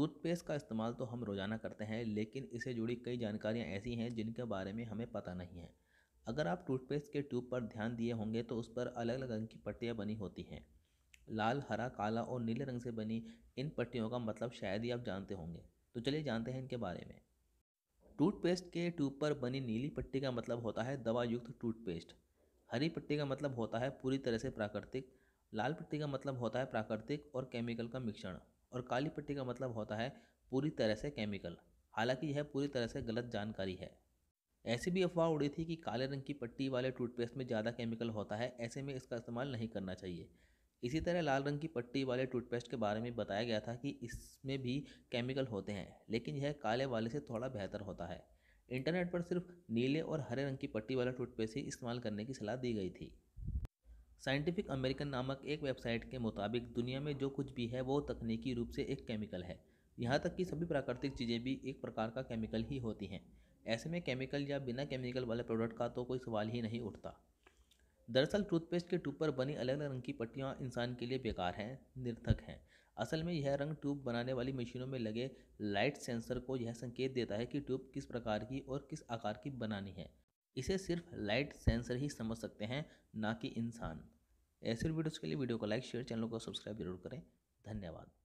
toothpaste का इस्तेमाल तो हम रोज़ाना करते हैं लेकिन इससे जुड़ी कई जानकारियाँ ऐसी हैं जिनके बारे में हमें पता नहीं है अगर आप टूथपेस्ट के ट्यूब पर ध्यान दिए होंगे तो उस पर अलग अलग रंग की पट्टियाँ बनी होती हैं लाल हरा काला और नीले रंग से बनी इन पट्टियों का मतलब शायद ही आप जानते होंगे तो चलिए जानते हैं इनके बारे में टूथपेस्ट के ट्यूब पर बनी नीली पट्टी का मतलब होता है दवा युक्त टूथपेस्ट हरी पट्टी का मतलब होता है पूरी तरह से प्राकृतिक लाल पट्टी का मतलब होता है प्राकृतिक और केमिकल का मिश्रण और काली पट्टी का मतलब होता है पूरी तरह से केमिकल हालांकि यह पूरी तरह से गलत जानकारी है ऐसी भी अफवाह उड़ी थी कि काले रंग की पट्टी वाले टूथपेस्ट में ज़्यादा केमिकल होता है ऐसे में इसका इस्तेमाल नहीं करना चाहिए इसी तरह लाल रंग की पट्टी वाले टूथपेस्ट के बारे में बताया गया था कि इसमें भी केमिकल होते हैं लेकिन यह काले वाले से थोड़ा बेहतर होता है इंटरनेट पर सिर्फ नीले और हरे रंग की पट्टी वाला टूथपेस्ट ही इस्तेमाल करने की सलाह दी गई थी साइंटिफिक अमेरिकन नामक एक वेबसाइट के मुताबिक दुनिया में जो कुछ भी है वो तकनीकी रूप से एक केमिकल है यहाँ तक कि सभी प्राकृतिक चीज़ें भी एक प्रकार का केमिकल ही होती हैं ऐसे में केमिकल या बिना केमिकल वाले प्रोडक्ट का तो कोई सवाल ही नहीं उठता दरअसल टूथपेस्ट के ट्यूब पर बनी अलग अलग रंग की पट्टियाँ इंसान के लिए बेकार हैं निर्थक हैं असल में यह रंग ट्यूब बनाने वाली मशीनों में लगे लाइट सेंसर को यह संकेत देता है कि ट्यूब किस प्रकार की और किस आकार की बनानी है इसे सिर्फ लाइट सेंसर ही समझ सकते हैं ना कि इंसान ऐसे वीडियोज़ के लिए वीडियो को लाइक शेयर चैनल को सब्सक्राइब जरूर करें धन्यवाद